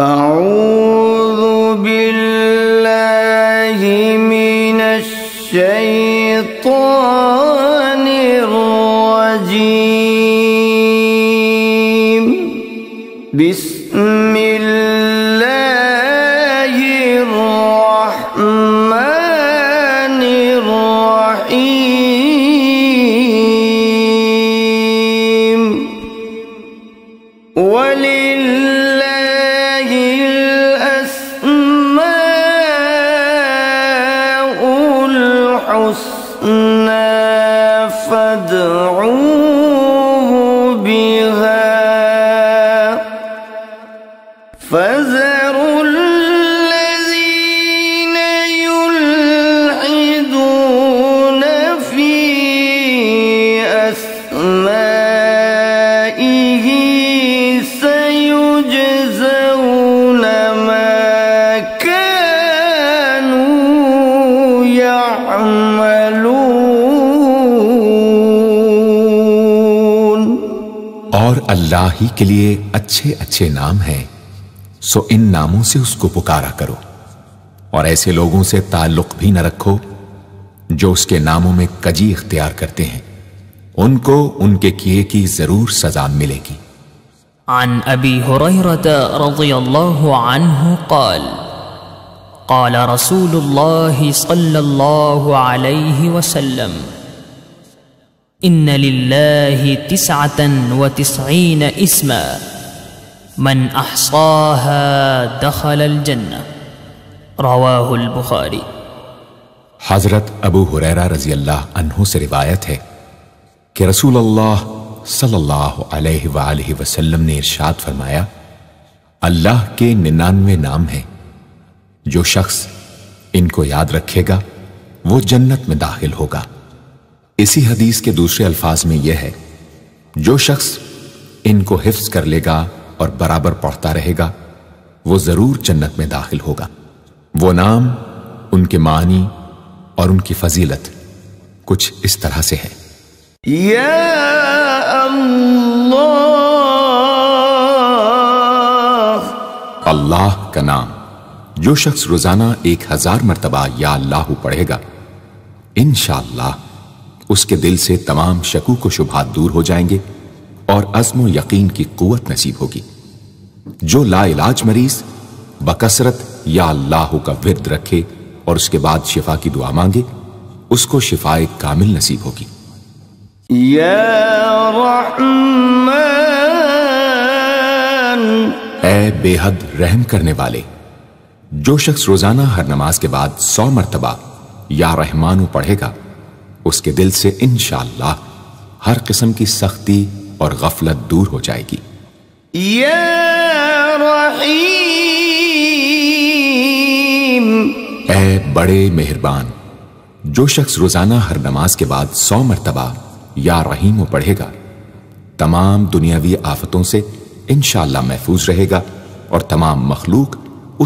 أعوذ بالله من الشيطان الرجيم بس अल्लाह ही के लिए अच्छे अच्छे नाम हैं सो इन नामों से उसको पुकारा करो और ऐसे लोगों से ताल्लुक भी न रखो जो उसके नामों में कजी इख्तियार करते हैं उनको उनके किए की जरूर सजा मिलेगी عن ابي هريره رضي الله عنه قال قال رسول الله صلى الله عليه وسلم إن لله تسعة وتسعين اسما من أحصاها دخل الجنة रवाहुल बुखारी हजरत अबू हुरैरा रजी अल्लाह अनहु से रिवायत है कि रसूल अल्लाह सल्लल्लाहु अलैहि वसल्लम ने इरशाद फरमाया अल्लाह के निन्यानवे नाम हैं जो शख्स इनको याद रखेगा वो जन्नत में दाखिल होगा इसी हदीस के दूसरे अल्फाज में यह है जो शख्स इनको हिफ्ज कर लेगा और बराबर पढ़ता रहेगा वो जरूर जन्नत में दाखिल होगा वो नाम उनके मानी और उनकी फजीलत कुछ इस तरह से है अल्लाह का नाम जो शख्स रोजाना एक हजार मरतबा या अल्लाह पढ़ेगा इनशाला उसके दिल से तमाम शकू को शुभात दूर हो जाएंगे और अज़म यकीन की कुत नसीब होगी जो लाइलाज मरीज बकसरत या अल्लाह का विरद रखे और उसके बाद शिफा की दुआ मांगे उसको शिफाए कामिल नसीब होगी ऐ बेहद रहम करने वाले जो शख्स रोजाना हर नमाज के बाद सौ मरतबा या रहमानु पढ़ेगा उसके दिल से इन हर किस्म की सख्ती और गफलत दूर हो जाएगी ए बड़े मेहरबान जो शख्स रोजाना हर नमाज के बाद सौ मरतबा या रहीम पढ़ेगा तमाम दुनियावी आफतों से इनशाला महफूज रहेगा और तमाम मखलूक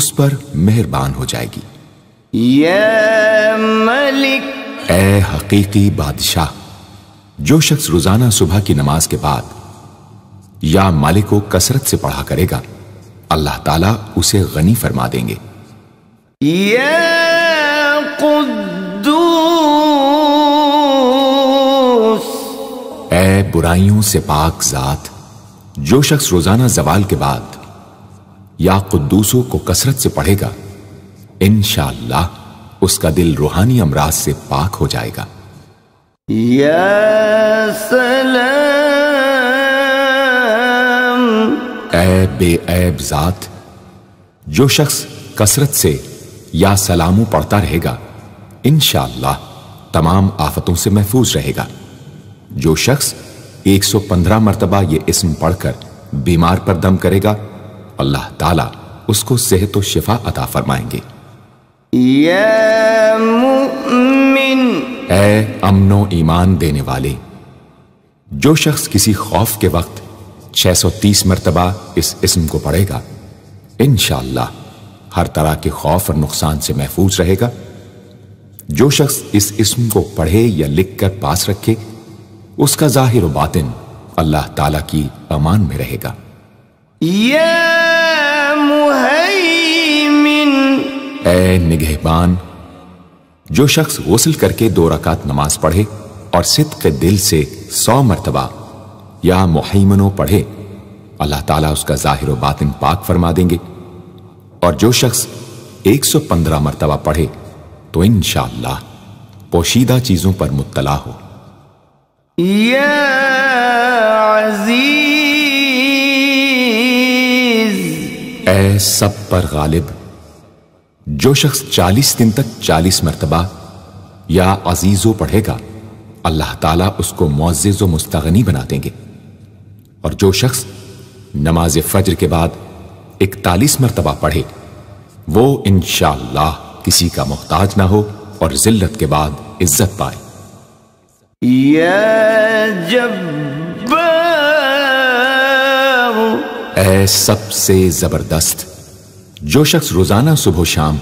उस पर मेहरबान हो जाएगी या मलिक ए हकीकी बादशाह जो शख्स रोजाना सुबह की नमाज के बाद या मालिक को कसरत से पढ़ा करेगा अल्लाह ताला उसे गनी फरमा देंगे ए बुराइयों से पाक जात जो शख्स रोजाना जवाल के बाद या कुदूसों को कसरत से पढ़ेगा इनशाला उसका दिल रूहानी अमराज से पाक हो जाएगा ऐब बेऐब जात जो शख्स कसरत से या सलामू पढ़ता रहेगा इन तमाम आफतों से महफूज रहेगा जो शख्स 115 मरतबा ये इसम पढ़कर बीमार पर दम करेगा अल्लाह ताला उसको सेहत व शिफा अता फरमाएंगे अमनो ईमान देने वाले जो शख्स किसी खौफ के वक्त 630 मरतबा इस इसम को पढ़ेगा इन हर तरह के खौफ और नुकसान से महफूज रहेगा जो शख्स इस इसम को पढ़े या लिख कर पास रखे उसका जाहिर बातिन अल्लाह तला की अमान में रहेगा या ए निगहबान जो शख्स गसल करके दो रकात नमाज पढ़े और सित के दिल से सौ मरतबा या मुहैमनो पढ़े अल्लाह ताला उसका जाहिर व बातिन पाक फरमा देंगे और जो शख्स एक सौ पंद्रह मरतबा पढ़े तो इन पोशीदा चीजों पर मुतला हो सब पर गालिब जो शख्स चालीस दिन तक चालीस मरतबा या अजीज़ो पढ़ेगा अल्लाह ताला उसको मोज़ व मुस्तगनी बना देंगे और जो शख्स नमाज फजर के बाद इकतालीस मरतबा पढ़े वो इन किसी का मोहताज ना हो और जिल्लत के बाद इज्जत पाए ए सबसे जबरदस्त जो शख्स रोजाना सुबह शाम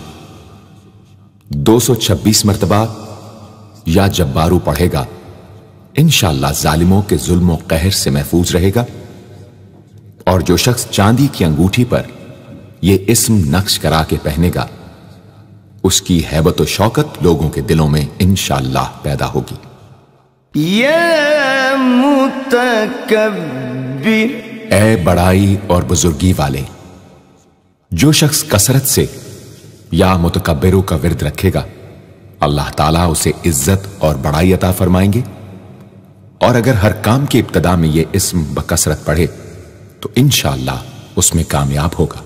226 मरतबा या जब बारू पढ़ेगा इनशाला जालिमों के जुल्म कहर से महफूज रहेगा और जो शख्स चांदी की अंगूठी पर यह इसम नक्श करा के पहनेगा उसकी हैबत शौकत लोगों के दिलों में इनशाला पैदा होगी ए बड़ाई और बुजुर्गी वाले जो शख्स कसरत से या मुतकबरों का विरद रखेगा अल्लाह ताला उसे इज्जत और बड़ाई अता फरमाएंगे और अगर हर काम की इब्तदा में यह इसम बकसरत पढ़े तो इन उसमें कामयाब होगा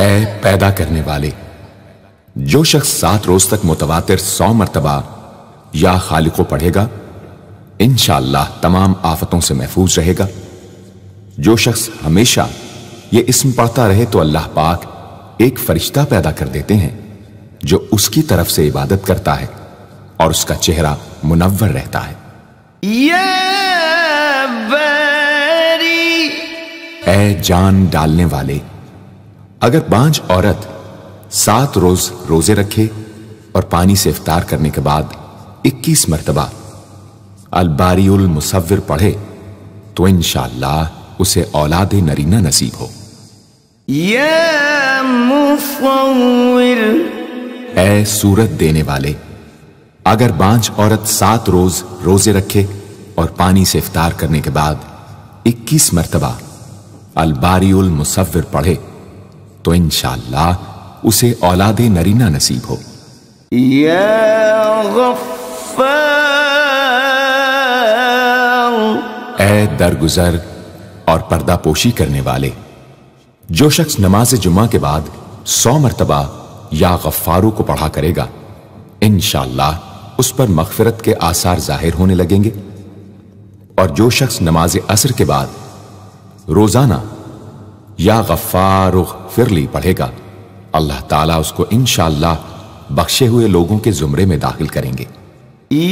ऐ पैदा करने वाले जो शख्स सात रोज तक मुतवातिर सौ मरतबा या खालिको पढ़ेगा इन तमाम आफतों से महफूज रहेगा जो शख्स हमेशा ये इसम पढ़ता रहे तो अल्लाह पाक एक फरिश्ता पैदा कर देते हैं जो उसकी तरफ से इबादत करता है और उसका चेहरा मुनवर रहता है ए जान डालने वाले अगर बांझ औरत सात रोज रोजे रखे और पानी से इफ्तार करने के बाद 21 मरतबा अलबारी मुसविर पढ़े तो इनशाला उसे औलाद नरीना नसीब हो या सूरत देने वाले अगर बांझ औरत सात रोज रोजे रखे और पानी से इफ्तार करने के बाद इक्कीस मरतबा अलबारी उल मुसविर पढ़े तो इनशाला उसे औलाद नरीना नसीब हो या दरगुजर और पर्दापोशी करने वाले जो शख्स नमाज जुमा के बाद सौ मरतबा या गफ्फारू को पढ़ा करेगा इन उस पर मगफरत के आसार जाहिर होने लगेंगे और जो शख्स नमाज असर के बाद रोजाना या गफ्फार फिरली पढ़ेगा अल्लाह ताला उसको इन बख्शे हुए लोगों के जुमरे में दाखिल करेंगे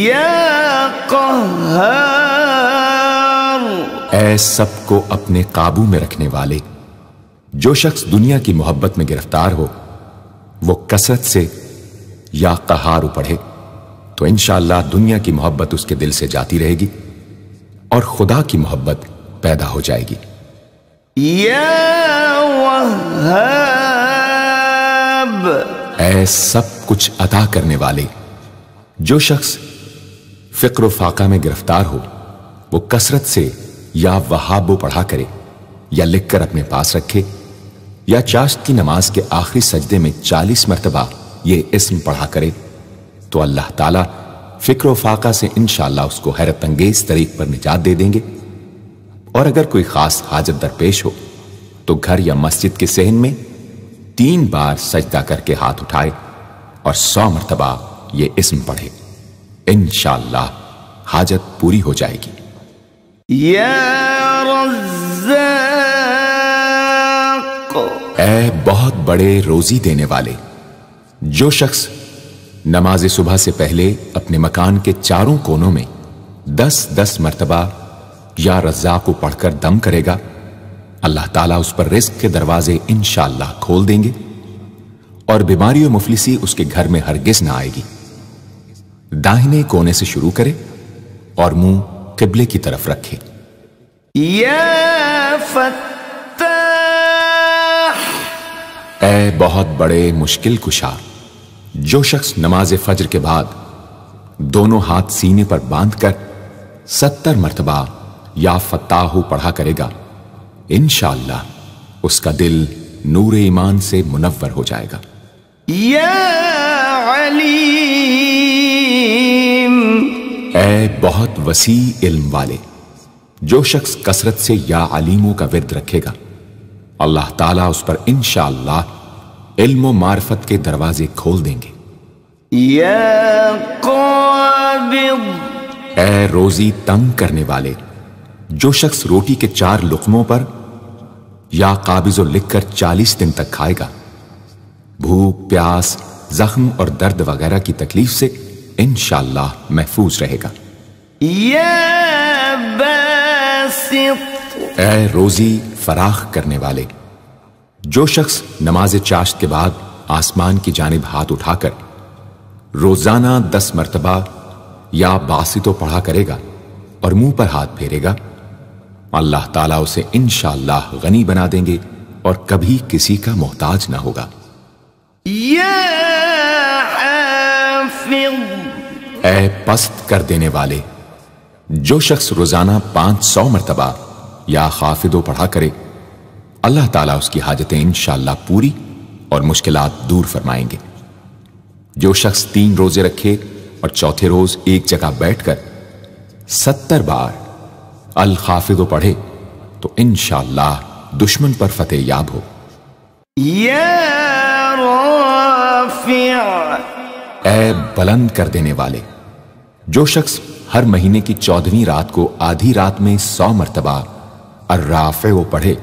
या ए सबको अपने काबू में रखने वाले जो शख्स दुनिया की मोहब्बत में गिरफ्तार हो वो कसरत से या कहार पढ़े तो इनशाला दुनिया की मोहब्बत उसके दिल से जाती रहेगी और खुदा की मोहब्बत पैदा हो जाएगी ऐ सब कुछ अदा करने वाले जो शख्स फिक्र फाका में गिरफ्तार हो वो कसरत से या वहाबो पढ़ा करे या लिखकर अपने पास रखे या चाश्त की नमाज के आखिरी सजदे में चालीस मरतबा ये इसम पढ़ा करे तो अल्लाह ताला फिक्र फाका से इनशाला उसको हैरत अंगेज तरीक पर निजात दे देंगे और अगर कोई खास हाजत दरपेश हो तो घर या मस्जिद के सहन में तीन बार सजदा करके हाथ उठाए और सौ मरतबा ये इसम पढ़े इन हाजत पूरी हो जाएगी ऐ बहुत बड़े रोजी देने वाले जो शख्स नमाज सुबह से पहले अपने मकान के चारों कोनों में दस दस मरतबा या रज्जा को पढ़कर दम करेगा अल्लाह ताला उस पर रिस्क के दरवाजे इनशाला खोल देंगे और बीमारी और मुफलिसी उसके घर में हरगिज ना आएगी दाहिने कोने से शुरू करे और मुंह किबले की तरफ रखे ए बहुत बड़े मुश्किल कुशा जो शख्स नमाज फजर के बाद दोनों हाथ सीने पर बांधकर सत्तर मरतबा या फताहू पढ़ा करेगा इन उसका दिल नूर ईमान से मुनवर हो जाएगा या अली ए बहुत वसी इल्म वाले जो शख्स कसरत से या आलिमों का विद रखेगा अल्लाह ताला उस पर इंशाला इल्म मार्फत के दरवाजे खोल देंगे ए रोजी तंग करने वाले जो शख्स रोटी के चार लुकमों पर या काबिजो लिखकर चालीस दिन तक खाएगा भूख प्यास जख्म और दर्द वगैरह की तकलीफ से इन महफूज रहेगा ए रोजी फराख करने वाले जो शख्स नमाज चाश्त के बाद आसमान की जानब हाथ उठाकर रोजाना दस मरतबा या बासी तो पढ़ा करेगा और मुंह पर हाथ फेरेगा अल्लाह ताला उसे इन गनी बना देंगे और कभी किसी का मोहताज ना होगा ए पस्त कर देने वाले जो शख्स रोजाना पांच सौ मरतबा या खाफिदो पढ़ा करे अल्लाह ताला उसकी हाजतें इनशाला पूरी और मुश्किल दूर फरमाएंगे जो शख्स तीन रोजे रखे और चौथे रोज एक जगह बैठकर सत्तर बार अल खाफिदो पढ़े तो इन शाह दुश्मन पर फतेह याब हो या ऐ बुलंद कर देने वाले जो शख्स हर महीने की चौदहवीं रात को आधी रात में सौ मरतबा अर्राफे वो पढ़े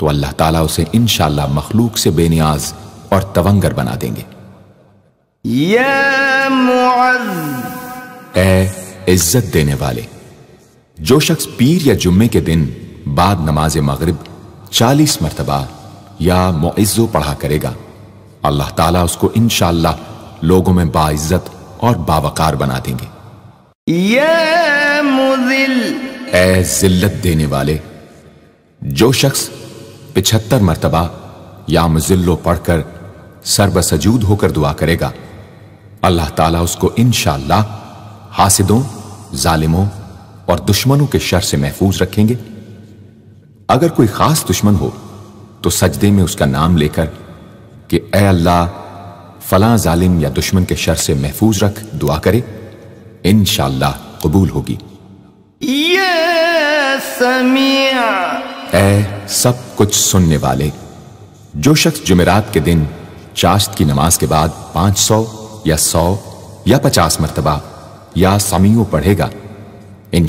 तो अल्लाह ताला उसे इनशाला मखलूक से बेनियाज और तवंगर बना देंगे ऐ इज्जत देने वाले जो शख्स पीर या जुम्मे के दिन बाद नमाज मगरिब चालीस मरतबा या मोइज्जो पढ़ा करेगा अल्लाह ताला उसको इनशाला लोगों में बाइज्जत और बावकार बना देंगे ये मुजिल ऐ जिल्लत देने वाले जो शख्स पिछहत्तर मरतबा या मुजिल्लो पढ़कर सरबसजूद होकर दुआ करेगा अल्लाह ताला उसको इनशाला हासिदों जालिमों और दुश्मनों के शर से महफूज रखेंगे अगर कोई खास दुश्मन हो तो सजदे में उसका नाम लेकर कि ए अल्लाह फला जालिम या दुश्मन के शर से महफूज रख दुआ करे इन कबूल होगी ये समिया ए सब कुछ सुनने वाले जो शख्स जुमेरात के दिन चाश्त की नमाज के बाद पांच सौ या सौ या पचास मरतबा या समयों पढ़ेगा इन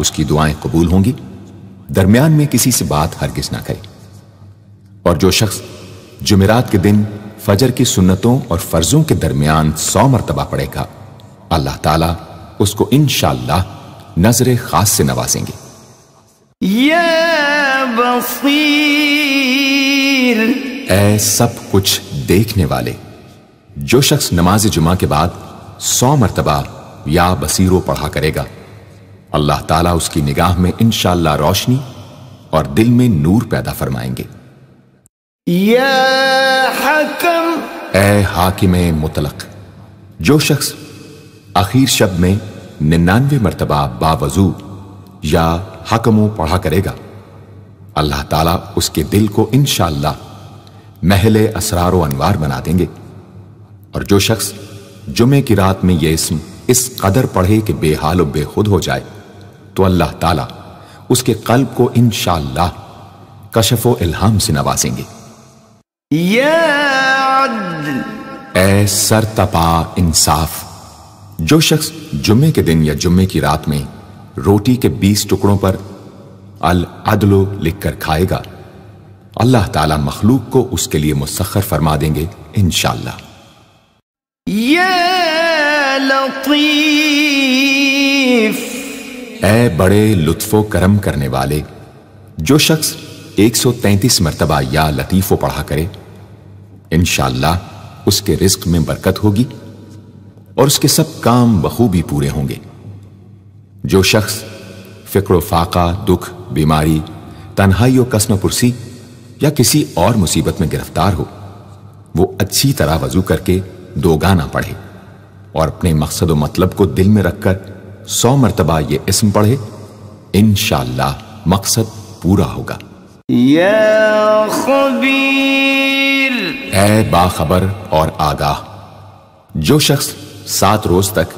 उसकी दुआएं कबूल होंगी दरमियान में किसी से बात हरगिज ना करे और जो शख्स जुमेरात के दिन फजर की सुन्नतों और फर्जों के दरमियान सौ मरतबा पड़ेगा अल्लाह ताला उसको इन नजर खास से नवाजेंगे ए सब कुछ देखने वाले जो शख्स नमाज जुमा के बाद सौ मरतबा या बसीरो पढ़ा करेगा अल्लाह ताला उसकी निगाह में इनशाला रोशनी और दिल में नूर पैदा फरमाएंगे हाकिम मुतलक जो शख्स आखिर शब में निन्यानवे मरतबा बावजू या हकमो पढ़ा करेगा अल्लाह ताला उसके दिल को इन महल असरार अनवार बना देंगे और जो शख्स जुमे की रात में यह इसम इस कदर पढ़े कि बेहाल बेखुद हो जाए तो अल्लाह ताला उसके कल्ब को इन कशफ इल्हाम से नवाजेंगे ए सर तपा इंसाफ जो शख्स जुम्मे के दिन या जुम्मे की रात में रोटी के बीस टुकड़ों पर अल अदलो लिखकर खाएगा अल्लाह ताला मखलूक को उसके लिए मुसखर फरमा देंगे इनशाला ए बड़े लुत्फो करम करने वाले जो शख्स एक सौ तैंतीस मरतबा या लतीफ़ो पढ़ा करे इन उसके रिस्क में बरकत होगी और उसके सब काम बखूबी पूरे होंगे जो शख्स फिक्र फाका दुख बीमारी तन्हाई और कसम पुरसी या किसी और मुसीबत में गिरफ्तार हो वो अच्छी तरह वजू करके दो गाना पढ़े और अपने मकसद व मतलब को दिल में रखकर सौ मरतबा ये इसम पढ़े इन मकसद पूरा होगा खबीर बाखबर और आगाह जो शख्स सात रोज तक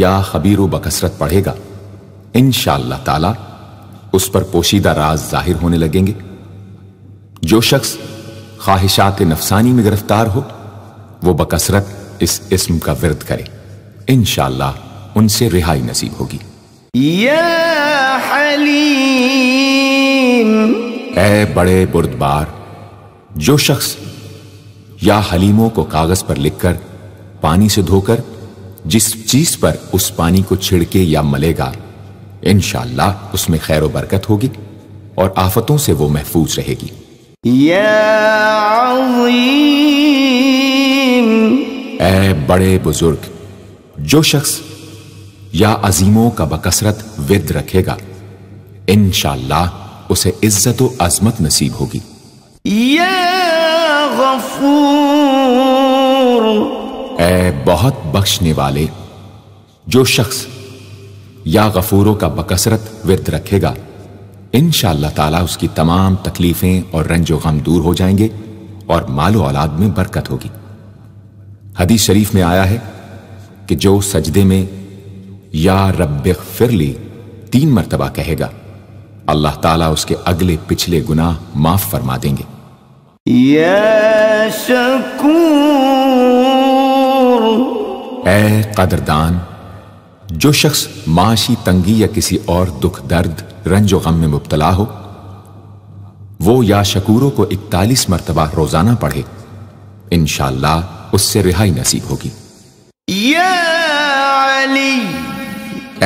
या खबीर बकसरत पढ़ेगा इन ताला उस पर पोशीदा राज जाहिर होने लगेंगे जो शख्स ख्वाहिशात नफसानी में गिरफ्तार हो वो बकसरत इस इसम का विरद करे इन उनसे रिहाई नसीब होगी या हलीम ए बड़े बुरदबार जो शख्स या हलीमों को कागज पर लिखकर पानी से धोकर जिस चीज पर उस पानी को छिड़के या मलेगा शाह उसमें खैर बरकत होगी और आफतों से वो महफूज रहेगी ए बड़े बुजुर्ग जो शख्स या अजीमों का बकसरत विद रखेगा इनशाला उसे इज्जत व आजमत नसीब होगी ए बहुत बख्शने वाले जो शख्स या गफूरों का बकसरत विरद रखेगा इन ताला उसकी तमाम तकलीफें और रंजो गम दूर हो जाएंगे और मालो औलाद में बरकत होगी हदीस शरीफ में आया है कि जो सजदे में या रब फिर ली तीन मरतबा कहेगा अल्लाह ताला उसके अगले पिछले गुनाह माफ फरमा देंगे कदरदान जो शख्स माशी तंगी या किसी और दुख दर्द रंज गम में मुबतला हो वो या शकूरों को इकतालीस मरतबा रोजाना पढ़े इन उससे रिहाई नसीब होगी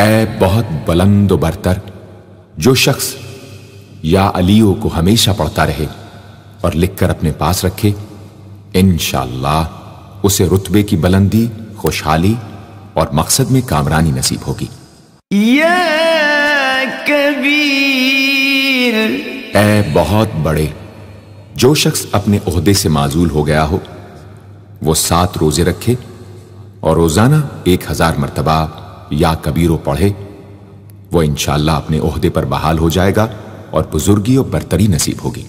ए बहुत बुलंद बरतर जो शख्स या अलीओ को हमेशा पढ़ता रहे और लिखकर अपने पास रखे इन उसे रुतबे की बुलंदी खुशहाली और मकसद में कामरानी नसीब होगी कबीर ऐ बहुत बड़े जो शख्स अपने ओहदे से माजूल हो गया हो वो सात रोजे रखे और रोजाना एक हजार मरतबा या कबीरों पढ़े वो इंशाला अपने ओहदे पर बहाल हो जाएगा और बुजुर्गी और बरतरी नसीब होगी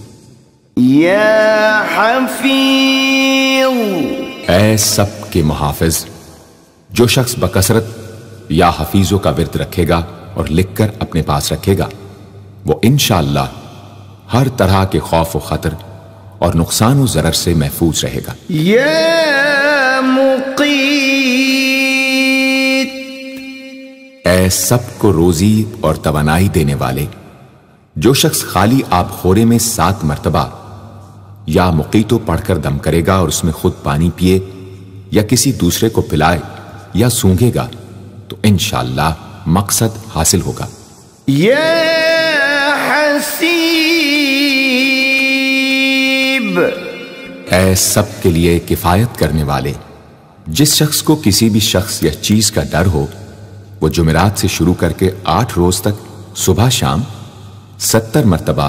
ए सब के मुहाफिज जो शख्स बकसरत या हफीजों का विरत रखेगा और लिखकर अपने पास रखेगा वो इनशाला हर तरह के खौफ व खतर और नुकसान व जरर से महफूज रहेगा ए सबको रोजी और तवानाई देने वाले जो शख्स खाली आप खोरे में सात मरतबा या मुकी तो पढ़कर दम करेगा और उसमें खुद पानी पिए या किसी दूसरे को पिलाए या सूंघेगा तो इन मकसद हासिल होगा ये ऐ सब के लिए किफायत करने वाले जिस शख्स को किसी भी शख्स या चीज का डर हो वो जुमेरात से शुरू करके आठ रोज तक सुबह शाम सत्तर मरतबा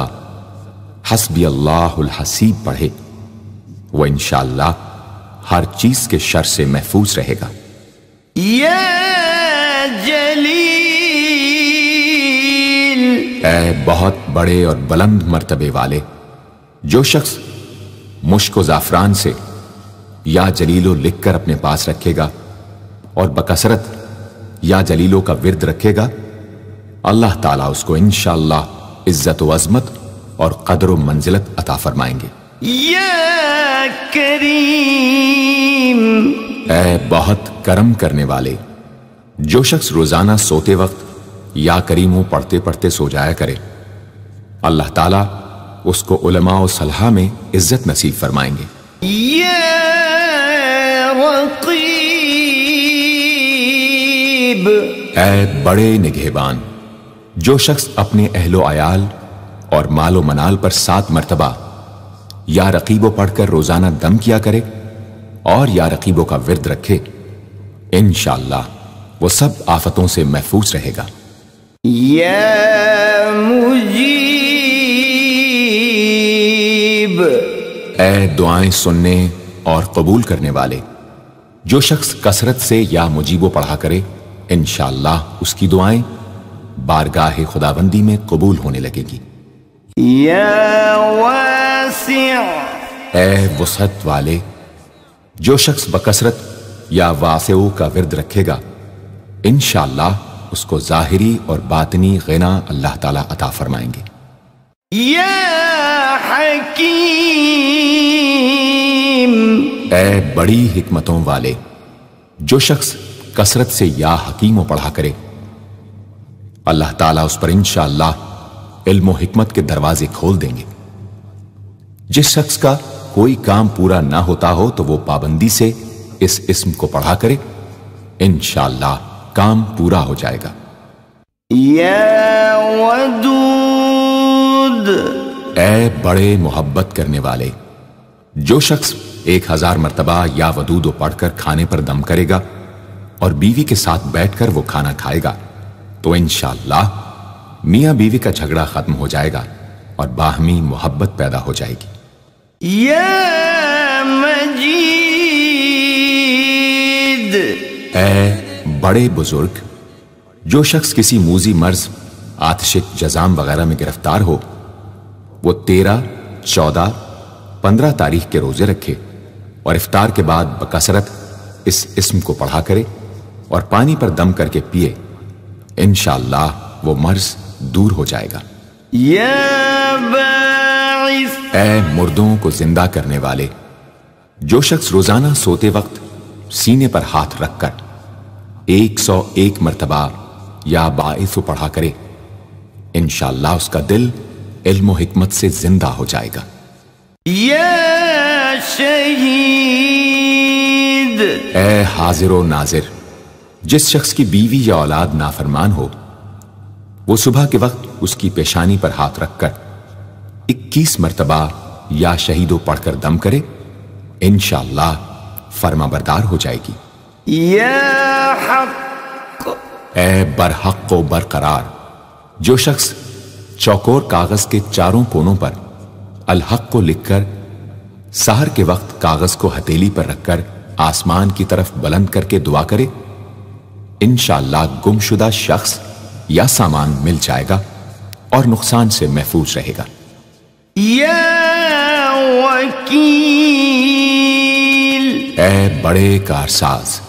हसबी हसीब पढ़े वह इनशाला हर चीज के शर से महफूज रहेगा ये जलील ऐ बहुत बड़े और बुलंद मरतबे वाले जो शख्स मुश्को जाफरान से या जलीलो लिखकर अपने पास रखेगा और बकसरत या जलीलो का विरद रखेगा अल्लाह ताला उसको इनशाला इज्जत अजमत और कदर मंजिलत अता फरमाएंगे करीम ए बहुत करम करने वाले जो शख्स रोजाना सोते वक्त या करीम हो पढ़ते पढ़ते सो जाया करे अल्लाह ताला उसको उलमा और सलाह में इज्जत नसीब फरमाएंगे ए बड़े निगहबान जो शख्स अपने अहलो आयाल और मालो मनाल पर सात मरतबा या रकीबों पढ़कर रोजाना दम किया करे और या रकीबों का विरद रखे इन वो सब आफतों से महफूज रहेगा ऐ दुआएं सुनने और कबूल करने वाले जो शख्स कसरत से या मुजीबो पढ़ा करे इन उसकी दुआएं बारगाह खुदाबंदी में कबूल होने लगेगी ऐ वसत वाले जो शख्स बकसरत या वास का विरद रखेगा इन उसको जाहिरी और बातनी गना अल्लाह ताला अता फरमाएंगे ए बड़ी हिकमतों वाले जो शख्स कसरत से या हकीमों पढ़ा करे अल्लाह ताला उस पर इंशाला इल्म हिकमत के दरवाजे खोल देंगे जिस शख्स का कोई काम पूरा ना होता हो तो वो पाबंदी से इस इसम को पढ़ा करे इनशाला काम पूरा हो जाएगा ए बड़े मोहब्बत करने वाले जो शख्स एक हजार मरतबा या वदूद पढ़कर खाने पर दम करेगा और बीवी के साथ बैठकर वो खाना खाएगा तो इन मियाँ बीवी का झगड़ा खत्म हो जाएगा और बाहमी मोहब्बत पैदा हो जाएगी ये मजीद ऐ बड़े बुजुर्ग जो शख्स किसी मूजी मर्ज आतशिक जजाम वगैरह में गिरफ्तार हो वो तेरह चौदह पंद्रह तारीख के रोजे रखे और इफ्तार के बाद बकसरत इस इसम को पढ़ा करे और पानी पर दम करके पिए इनशाला वो मर्ज दूर हो जाएगा ए मुर्दों को जिंदा करने वाले जो शख्स रोजाना सोते वक्त सीने पर हाथ रखकर एक सौ एक मरतबा या बाइस पढ़ा करे इनशाला उसका दिल इल्म हिकमत से जिंदा हो जाएगा शहीद ए हाजिर नाजिर जिस शख्स की बीवी या औलाद नाफरमान हो वो सुबह के वक्त उसकी पेशानी पर हाथ रखकर 21 मरतबा या शहीदों पढ़कर दम करे इन फर्मा बरदार हो जाएगी ए बरहक को बरकरार जो शख्स चौकोर कागज के चारों कोनों पर अलहक को लिखकर सहर के वक्त कागज को हथेली पर रखकर आसमान की तरफ बुलंद करके दुआ करे इनशाला गुमशुदा शख्स या सामान मिल जाएगा और नुकसान से महफूज रहेगा ए बड़े कारसाज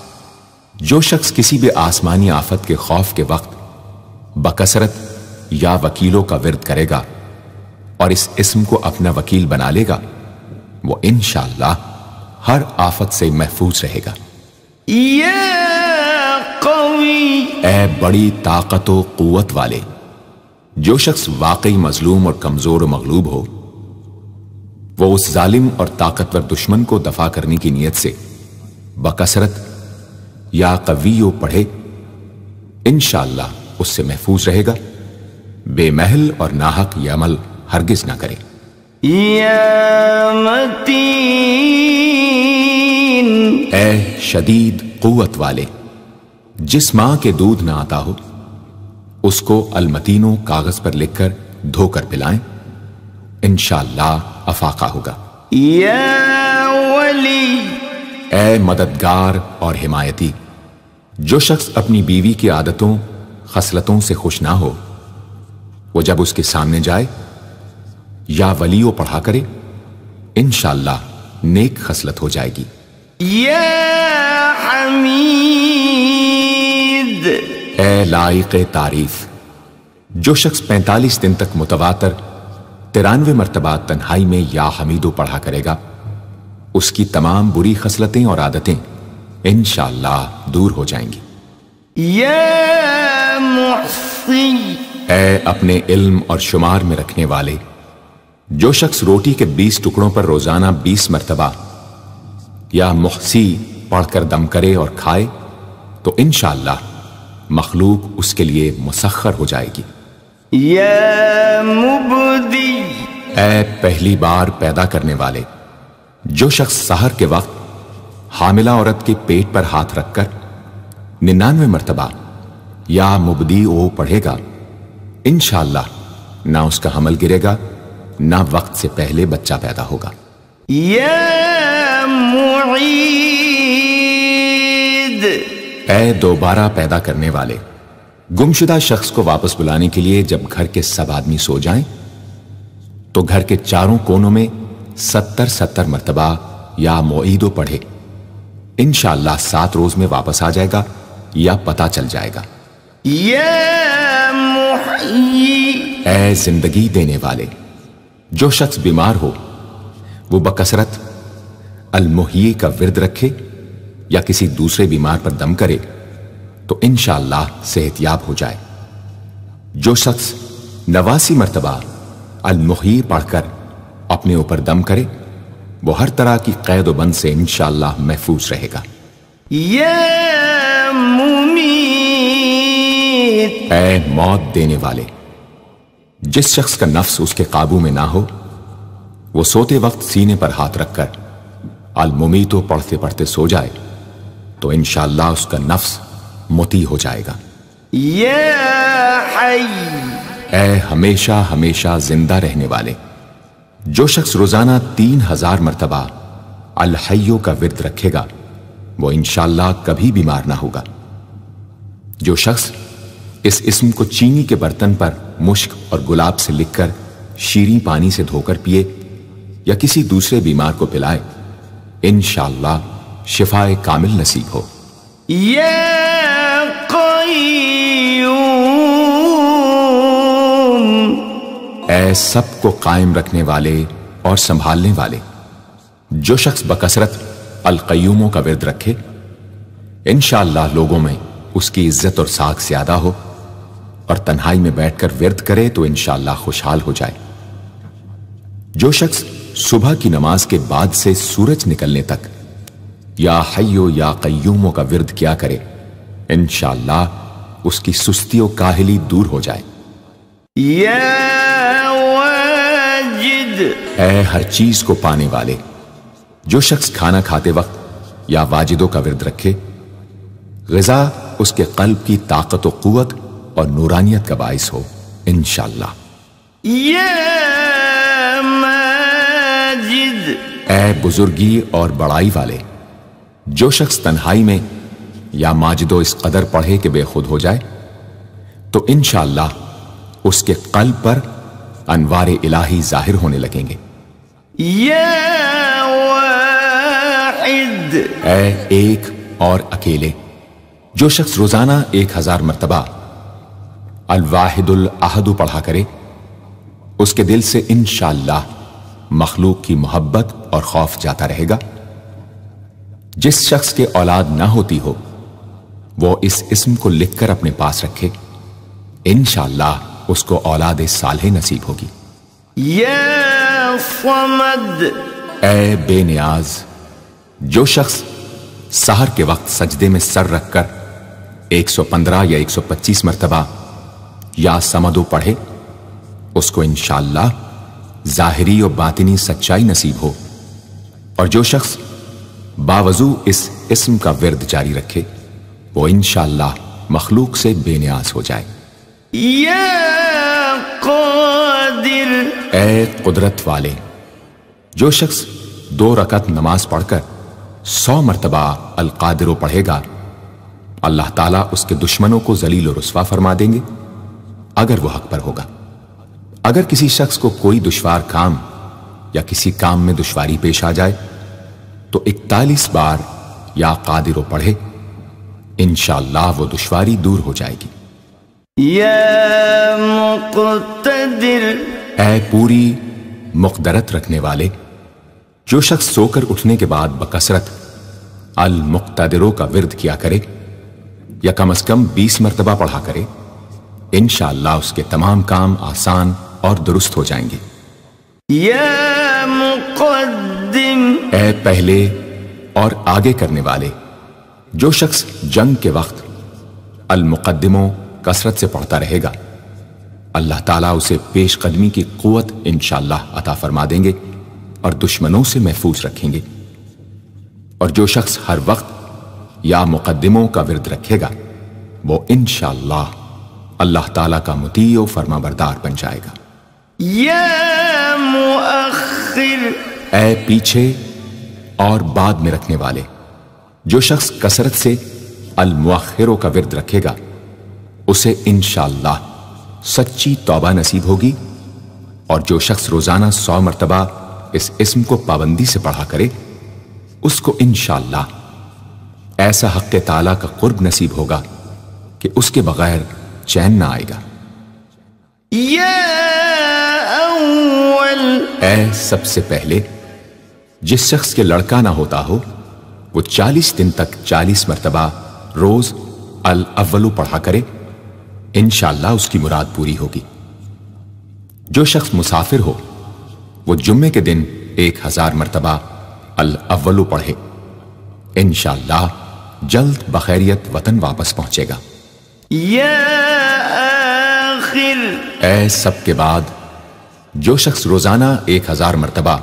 जो शख्स किसी भी आसमानी आफत के खौफ के वक्त बकसरत या वकीलों का विरद करेगा और इस इसम को अपना वकील बना लेगा वो इनशाला हर आफत से महफूज रहेगा ये ए बड़ी ताकत कुत वाले जो शख्स वाकई मजलूम और कमजोर और हो वो उस जालिम और ताकतवर दुश्मन को दफा करने की नीयत से बकसरत या कवी पढ़े इन उससे महफूज रहेगा बेमहल और नाहक यह अमल हरगिज ना करे ए शदीद कुत वाले जिस मां के दूध ना आता हो उसको अलमतीनों कागज पर लिखकर धोकर पिलाएं इंशाला अफाका होगा ए मददगार और हिमायती जो शख्स अपनी बीवी की आदतों खसलतों से खुश ना हो वो जब उसके सामने जाए या वलीओ पढ़ा करे इनशाला नेक खसलत हो जाएगी या हमी ए लाइक तारीफ जो शख्स पैंतालीस दिन तक मुतवातर तिरानवे मरतबा तन्हाई में या हमीदो पढ़ा करेगा उसकी तमाम बुरी खसलतें और आदतें इन दूर हो जाएंगी ए अपने इल्म और शुमार में रखने वाले जो शख्स रोटी के बीस टुकड़ों पर रोजाना बीस मरतबा या मुहसी पढ़कर दम करे और खाए तो इनशाला मखलूक उसके लिए मुसखर हो जाएगी ए पहली बार पैदा करने वाले जो शख्स शहर के वक्त हामिला औरत के पेट पर हाथ रखकर निन्यानवे मरतबा या मुबदी ओ पढ़ेगा इनशाला ना उसका हमल गिरेगा ना वक्त से पहले बच्चा पैदा होगा ये ऐ दोबारा पैदा करने वाले गुमशुदा शख्स को वापस बुलाने के लिए जब घर के सब आदमी सो जाए तो घर के चारों कोनों में सत्तर सत्तर मरतबा या मोईदो पढ़े इनशाला सात रोज में वापस आ जाएगा या पता चल जाएगा ऐ जिंदगी देने वाले जो शख्स बीमार हो वो बकसरत अलमोहिए का विरद रखे या किसी दूसरे बीमार पर दम करे तो इन सेहतियाब हो जाए जो शख्स नवासी मरतबा अलमुही पढ़कर अपने ऊपर दम करे वो हर तरह की कैद बंद से इनशाला महफूज रहेगा ए मौत देने वाले जिस शख्स का नफ्स उसके काबू में ना हो वो सोते वक्त सीने पर हाथ रखकर अलमुमी तो पढ़ते पढ़ते सो जाए तो इनशाला उसका नफ्स मोती हो जाएगा ये हमेशा हमेशा जिंदा रहने वाले जो शख्स रोजाना तीन हजार मरतबा अलहयो का विद रखेगा वो इनशाला कभी बीमार ना होगा जो शख्स इस इसम को चीनी के बर्तन पर मुश्क और गुलाब से लिखकर शीरी पानी से धोकर पिए या किसी दूसरे बीमार को पिलाए इनशाला शिफाए कामिल नसीब हो ये सब को कायम रखने वाले और संभालने वाले जो शख्स बकसरत अलकयूमों का विरद रखे इनशाला लोगों में उसकी इज्जत और साख ज्यादा हो और तन्हाई में बैठकर विरद करे तो इनशाला खुशहाल हो जाए जो शख्स सुबह की नमाज के बाद से सूरज निकलने तक या हयो या कयूमों का विरद क्या करे इन उसकी सुस्ती और काहली दूर हो जाए ऐ हर चीज को पाने वाले जो शख्स खाना खाते वक्त या वाजिदों का विरद रखे गजा उसके कल्ब की ताकत और कुत और नूरानियत का बायस हो इनशाला ऐ बुजुर्गी और बड़ाई वाले जो शख्स तन्हाई में या माजिदो इस कदर पढ़े कि बेखुद हो जाए तो इन उसके कल पर अनवार इलाही जाहिर होने लगेंगे ए एक और अकेले जो शख्स रोजाना एक हजार मरतबा अलवाहिदुल अहदु पढ़ा करे उसके दिल से इन मखलूक की मोहब्बत और खौफ जाता रहेगा जिस शख्स के औलाद ना होती हो वो इस इसम को लिखकर अपने पास रखे इन उसको औलाद साल नसीब होगी ए बेनियाज जो शख्स सहर के वक्त सजदे में सर रखकर 115 या 125 मरतबा या समदो पढ़े उसको इनशाला जाहिरी और बातिनी सच्चाई नसीब हो और जो शख्स बावजू इस इसम का विरद जारी रखे वो इनशाला मखलूक से बेनियाज हो जाए ए कुदरत वाले जो शख्स दो रकत नमाज पढ़कर सौ मरतबा अलकादिर पढ़ेगा अल्लाह ताला उसके दुश्मनों को जलील और रसवा फरमा देंगे अगर वह हक पर होगा अगर किसी शख्स को कोई दुश्वार काम या किसी काम में दुश्वारी पेश आ जाए तो इकतालीस बार या कादिर पढ़े इंशाला वो दुश्वारी दूर हो जाएगी ऐ पूरी मुखदरत रखने वाले जो शख्स सोकर उठने के बाद बकसरत अल मुख्तरों का विरद किया करे या कम अज कम बीस मरतबा पढ़ा करे इनशाला उसके तमाम काम आसान और दुरुस्त हो जाएंगे ए पहले और आगे करने वाले जो शख्स जंग के वक्त अलमुकदमों कसरत से पढ़ता रहेगा अल्लाह ताला उसे पेश कदमी की कुत इनशाला अता फरमा देंगे और दुश्मनों से महफूज रखेंगे और जो शख्स हर वक्त या मुकदमों का विरद रखेगा वो इनशाला अल्लाह तला का मुती और फर्मा बरदार बन जाएगा ए पीछे और बाद में रखने वाले जो शख्स कसरत से अलमुआखिरों का विरद रखेगा उसे इनशाला सच्ची तौबा नसीब होगी और जो शख्स रोजाना सौ मरतबा इस इसम को पाबंदी से पढ़ा करे उसको इनशाला ऐसा हक ताला का कुर्ब नसीब होगा कि उसके बगैर चैन ना आएगा ए सबसे पहले जिस शख्स के लड़का ना होता हो वो चालीस दिन तक चालीस मरतबा रोज अल अव्वलू पढ़ा करे इनशाला उसकी मुराद पूरी होगी जो शख्स मुसाफिर हो वो जुम्मे के दिन एक हजार मरतबा अल अव्वलू पढ़े इनशाला जल्द बखैरियत वतन वापस पहुंचेगा ए सब के बाद जो शख्स रोजाना एक हजार मरतबा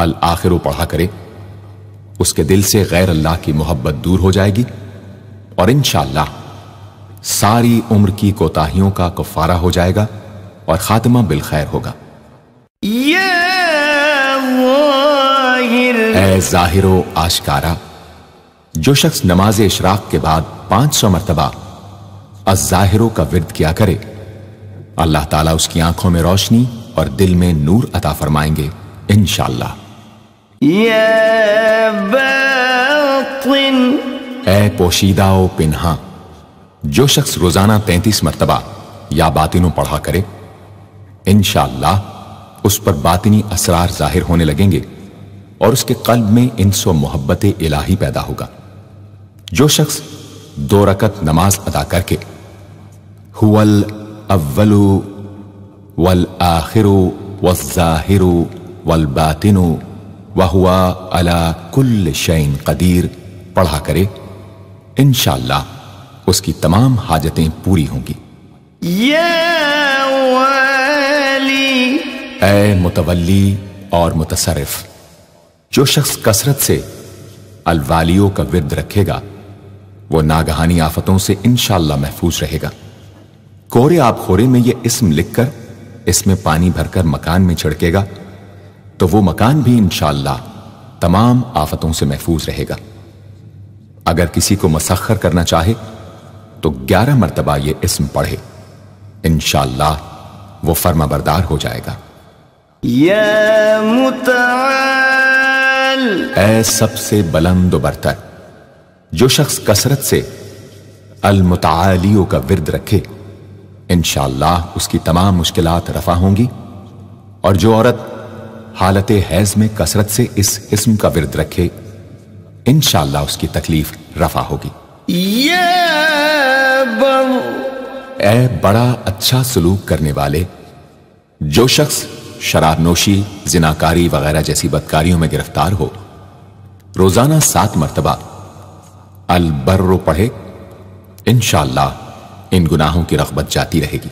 अल आखिर पढ़ा करे उसके दिल से गैर अल्लाह की मोहब्बत दूर हो जाएगी और इन सारी उम्र की कोताहियों का कफारा हो जाएगा और खात्मा बिलखैर होगा ए जाहिर आशकारा जो शख्स नमाज इशराक के बाद पांच सौ मरतबा अजाहिरों का विद किया करे अल्लाह ताला उसकी आंखों में रोशनी और दिल में नूर अता फरमाएंगे इनशाला ए पोशीदा ओ पिन्हा जो शख्स रोजाना तैंतीस मरतबा या बातिनों पढ़ा करे इनशाला उस पर बातिनी असरार जाहिर होने लगेंगे और उसके कल्ब में इनसो मोहब्बत इलाही पैदा होगा जो शख्स दो रकत नमाज अदा करके हुल अव्वलु वल आखिर वल जाहिर वल बातिनु वह हुआ अला कुल शैन कदीर पढ़ा करे इनशाला उसकी तमाम हाजतें पूरी होंगी ए मुतवली और मुतसरफ जो शख्स कसरत से अलवालियों का विद रखेगा वो नागहानी आफतों से इनशाला महफूज रहेगा कोरे आप खोरे में यह इसम लिखकर इसमें पानी भरकर मकान में छिड़केगा तो वो मकान भी इंशाला तमाम आफतों से महफूज रहेगा अगर किसी को मसखर करना चाहे तो ग्यारह मरतबा ये इसम पढ़े इनशाला वो फर्मा बरदार हो जाएगा ए सबसे बुलंद बरतर जो शख्स कसरत से अलमुतालियों का विर्द रखे इनशाला उसकी तमाम मुश्किलात रफा होंगी और जो औरत हालत हैज में कसरत से इस इसम का विरद रखे इनशाला उसकी तकलीफ रफा होगी ये ए बड़ा अच्छा सलूक करने वाले जो शख्स शराब नोशी जिनाकारी वगैरह जैसी बदकारियों में गिरफ्तार हो रोजाना सात मरतबा अलबर्रो पढ़े इनशाला इन गुनाहों की रगबत जाती रहेगी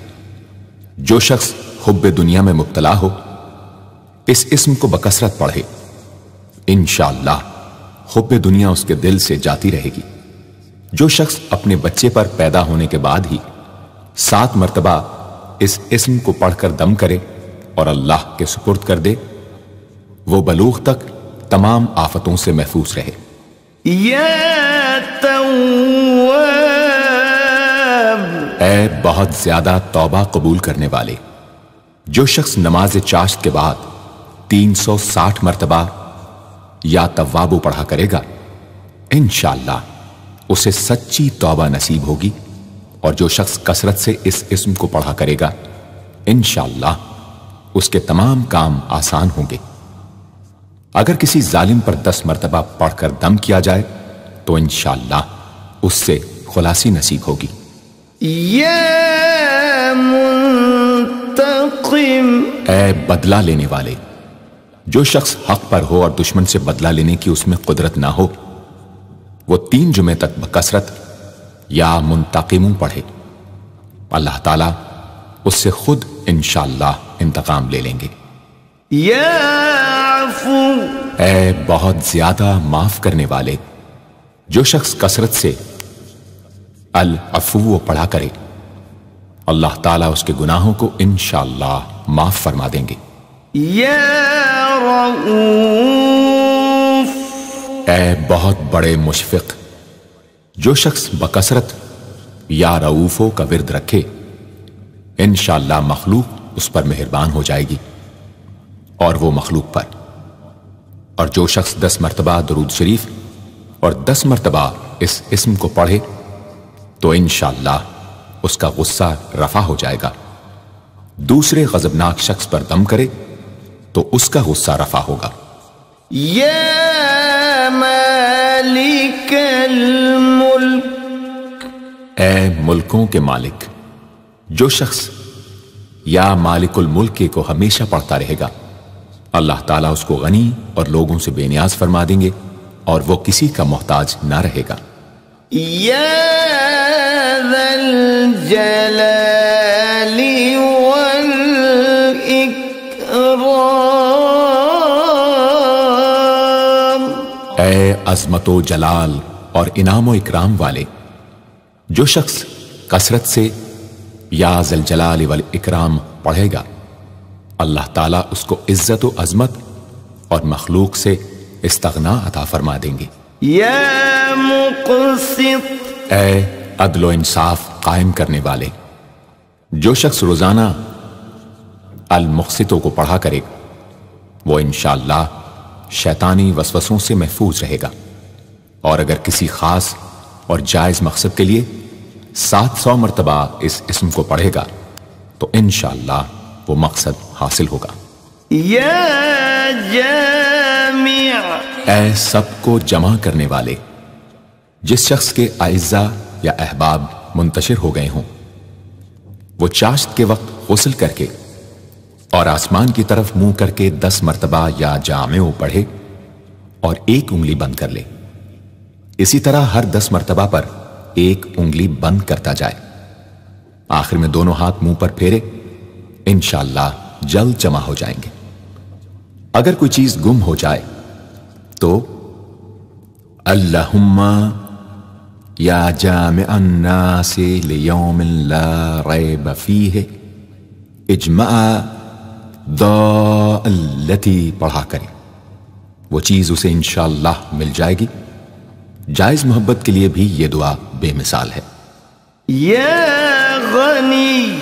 जो शख्स हुब्ब दुनिया में मुबतला हो इस इसम को बकसरत पढ़े इन हुब दुनिया उसके दिल से जाती रहेगी जो शख्स अपने बच्चे पर पैदा होने के बाद ही सात मरतबा इस इसम को पढ़कर दम करे और अल्लाह के सुपुर्द कर दे वो बलूक तक तमाम आफतों से महफूज रहे ए बहुत ज्यादा तौबा कबूल करने वाले जो शख्स नमाज चाश्त के बाद 360 मरतबा या तवाबू पढ़ा करेगा इनशाला उसे सच्ची तौबा नसीब होगी और जो शख्स कसरत से इस इसम को पढ़ा करेगा इनशाला उसके तमाम काम आसान होंगे अगर किसी जालिम पर दस मरतबा पढ़कर दम किया जाए तो इनशाला उससे खुलासी नसीब होगी ए बदला लेने वाले जो शख्स हक पर हो और दुश्मन से बदला लेने की उसमें कुदरत ना हो वो तीन जुमे तक बकसरत या मुंतकीम पढ़े अल्लाह ताला उससे खुद इनशाला इंतकाम ले लेंगे ए बहुत ज्यादा माफ करने वाले जो शख्स कसरत से अल अफू पढ़ा करे अल्लाह ताला उसके गुनाहों को इनशाला माफ फरमा देंगे ए बहुत बड़े मुशफिक जो शख्स बकसरत या रऊफों का विरद रखे इन शाह मखलूक उस पर मेहरबान हो जाएगी और वो मखलूक पर और जो शख्स दस मरतबा दरूद शरीफ और दस मरतबा इस इसम को पढ़े तो इन उसका गुस्सा रफा हो जाएगा दूसरे गजबनाक शख्स पर दम करे तो उसका गुस्सा रफा होगा ये मलिक ए मुल्कों के मालिक जो शख्स या मालिकुल मुल्क को हमेशा पढ़ता रहेगा अल्लाह ताला उसको गनी और लोगों से बेनियाज फरमा देंगे और वो किसी का मोहताज ना रहेगा या अजमतो जलाल और इनामो इकराम वाले जो शख्स कसरत से याजल जलाल वल इकराम पढ़ेगा अल्लाह ताला उसको इज्जत व अजमत और मखलूक से इस्तगना अता फरमा देंगे ए अदलो इंसाफ कायम करने वाले जो शख्स रोजाना अलमुखसितों को पढ़ा करेगा वो इनशाला शैतानी वसवसों से महफूज रहेगा और अगर किसी खास और जायज मकसद के लिए सात सौ मरतबा इस इसम को पढ़ेगा तो इन वो मकसद हासिल होगा ए सबको जमा करने वाले जिस शख्स के आइज़ा या अहबाब मुंतशिर हो गए हों वो चाश्त के वक्त गसल करके और आसमान की तरफ मुंह करके दस मरतबा या जामे पढ़े और एक उंगली बंद कर ले इसी तरह हर दस मरतबा पर एक उंगली बंद करता जाए आखिर में दोनों हाथ मुंह पर फेरे इनशाला जल्द जमा हो जाएंगे अगर कोई चीज गुम हो जाए तो अल्लाहुम्मा या जाम से लियोम इजमा दालती पढ़ा करें वो चीज उसे इंशाला मिल जाएगी जायज मोहब्बत के लिए भी ये दुआ बेमिसाल है ये गनी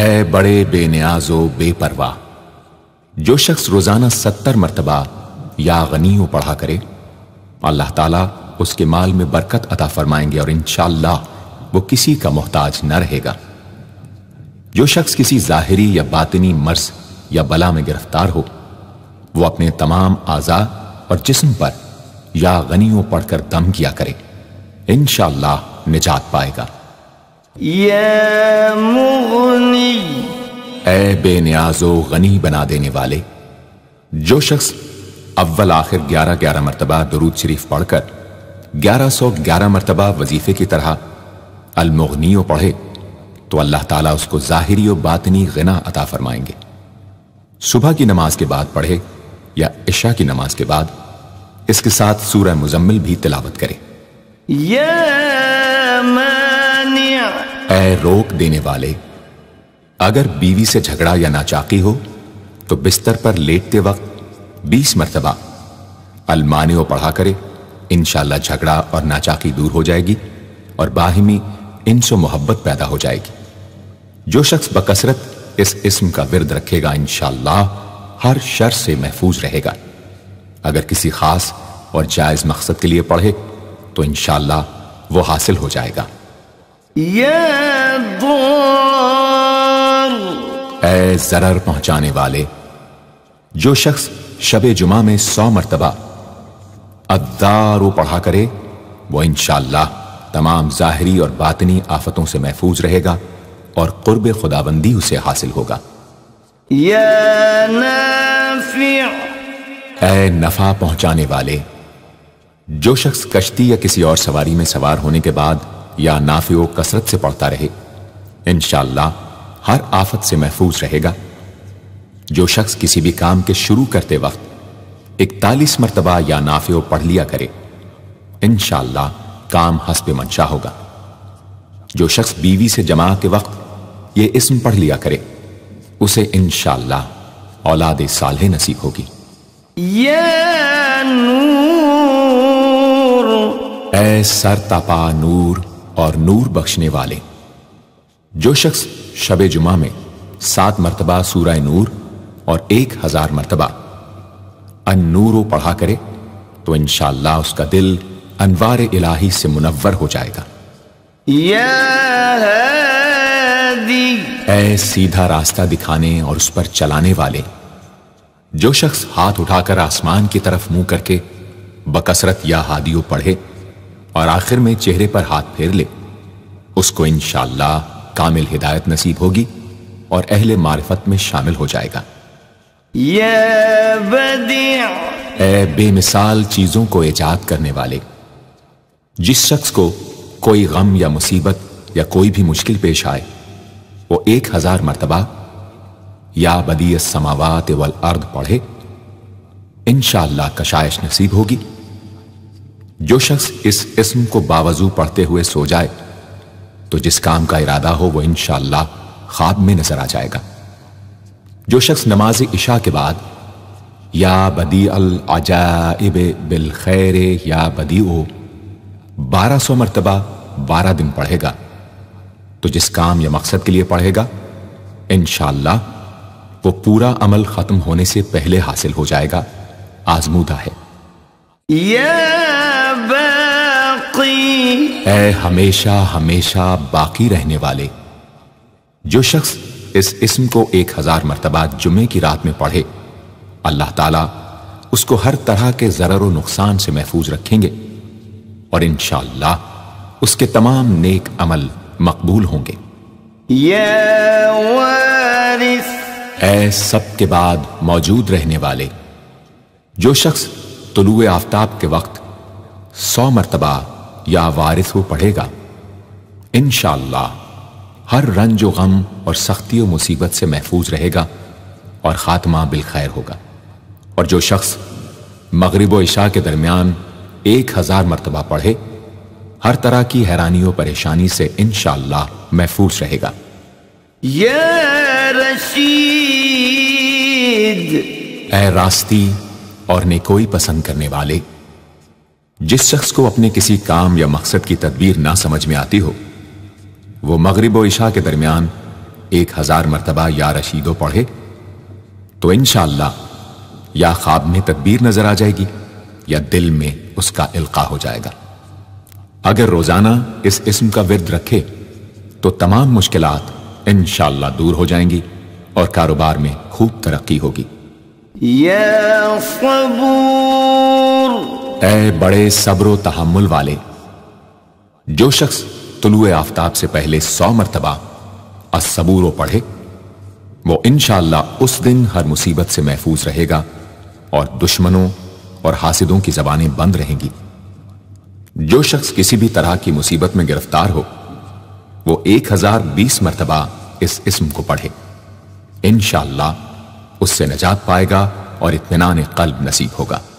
ए बड़े बेनियाजो बेपरवाह जो शख्स रोजाना सत्तर मरतबा या गनी हो पढ़ा करे अल्लाह ताला उसके माल में बरकत अदा फरमाएंगे और इंशाला वो किसी का मोहताज न रहेगा जो शख्स किसी जाहिरी या बातनी मर्ज या बला में गिरफ्तार हो वो अपने तमाम आजा और जिस्म पर या गनियों पढ़कर दम किया करे इनशाला निजात पाएगा ए बेनियाजो गनी बना देने वाले जो शख्स अव्वल आखिर ग्यारह ग्यारह मरतबा दरूद शरीफ पढ़कर ग्यारह सौ ग्यारह मरतबा वजीफे की तरह अलमोगनी पढ़े तो अल्लाह ताला उसको ज़ाहिरी और बातनी गना अता फरमाएंगे सुबह की नमाज के बाद पढ़े या इशा की नमाज के बाद इसके साथ सूरह मुजम्मिल भी तिलावत करे ए रोक देने वाले अगर बीवी से झगड़ा या नाचाकी हो तो बिस्तर पर लेटते वक्त बीस मरतबा अलमानियो पढ़ा करे इनशाला झगड़ा और नाचाकी दूर हो जाएगी और बाहिमी इनसो मोहब्बत पैदा हो जाएगी जो शख्स बकसरत इस इसम का विरद रखेगा इंशाला हर शर से महफूज रहेगा अगर किसी खास और जायज मकसद के लिए पढ़े तो इनशाला वो हासिल हो जाएगा ए जरर पहुंचाने वाले जो शख्स शब जुमा में सौ मरतबा अदारो पढ़ा करे वो इंशाला तमाम जाहरी और बातनी आफतों से महफूज रहेगा और कुर्ब खुदाबंदी उसे हासिल होगा ए नफा पहुंचाने वाले जो शख्स कश्ती या किसी और सवारी में सवार होने के बाद या नाफियो कसरत से पढ़ता रहे इनशाला हर आफत से महफूज रहेगा जो शख्स किसी भी काम के शुरू करते वक्त इकतालीस मरतबा या नाफियो पढ़ लिया करे इनशाला काम हसब मंशा होगा जो शख्स बीवी से जमा के वक्त ये इसम पढ़ लिया करे उसे इनशाला औलाद साल नसीब होगी नूर ऐ सर तपा नूर और नूर बख्शने वाले जो शख्स शब जुमा में सात मरतबा सूरा नूर और एक हजार मरतबा अन नूर पढ़ा करे तो इनशाला उसका दिल अनवार इलाही से मुनवर हो जाएगा है ऐ सीधा रास्ता दिखाने और उस पर चलाने वाले जो शख्स हाथ उठाकर आसमान की तरफ मुंह करके बकसरत या हादियो पढ़े और आखिर में चेहरे पर हाथ फेर ले उसको इनशाला कामिल हिदायत नसीब होगी और अहले मार्फत में शामिल हो जाएगा ए बेमिसाल चीजों को ईजाद करने वाले जिस शख्स को कोई गम या मुसीबत या कोई भी मुश्किल पेश आए वो एक हजार मरतबा या बदी समावात वल अर्द पढ़े इनशाला कशाइश नसीब होगी जो शख्स इस इसम को बावजू पढ़ते हुए सो जाए तो जिस काम का इरादा हो वह इनशाला ख्वाब में नजर आ जाएगा जो शख्स नमाज इशा के बाद या बदी अल अजाइब बिल खैर या बदी ओ बारह सौ मरतबा बारह दिन पढ़ेगा तो जिस काम या मकसद के लिए पढ़ेगा इनशाला वो पूरा अमल खत्म होने से पहले हासिल हो जाएगा आजमूदा है ए हमेशा हमेशा बाकी रहने वाले जो शख्स इस इसम को एक हजार मरतबा जुमे की रात में पढ़े अल्लाह ताला उसको हर तरह के जरर व नुकसान से महफूज रखेंगे और इन उसके तमाम नेक अमल मकबूल होंगे ऐ सब के बाद मौजूद रहने वाले जो शख्स तुलु आफ्ताब के वक्त सौ मरतबा या वारिस हो पढ़ेगा इन हर रंज गम और सख्ती व मुसीबत से महफूज रहेगा और ख़ात्मा बिलखैर होगा और जो शख्स मगरब व इशा के दरमियान एक हज़ार मरतबा पढ़े हर तरह की हैरानियों परेशानी से इन महफूज रहेगा रशीद ए रास्ती और ने कोई पसंद करने वाले जिस शख्स को अपने किसी काम या मकसद की तदबीर ना समझ में आती हो वो मगरब ईशा के दरमियान एक हजार मरतबा या रशीदो पढ़े तो इनशाला या ख्वाब में तदबीर नजर आ जाएगी या दिल में उसका इल्का हो जाएगा अगर रोजाना इस इसम का विद रखे तो तमाम मुश्किलात इनशाला दूर हो जाएंगी और कारोबार में खूब तरक्की होगी ए बड़े सब्र तहमुल वाले जो शख्स तुलु आफ्ताब से पहले सौ मरतबा असबूर पढ़े वो इनशाला उस दिन हर मुसीबत से महफूज रहेगा और दुश्मनों और हासिदों की जबानें बंद रहेंगी जो शख्स किसी भी तरह की मुसीबत में गिरफ्तार हो वो एक हजार बीस मरतबा इस इसम को पढ़े इनशाला उससे नजात पाएगा और इतमान कल्ब नसीब होगा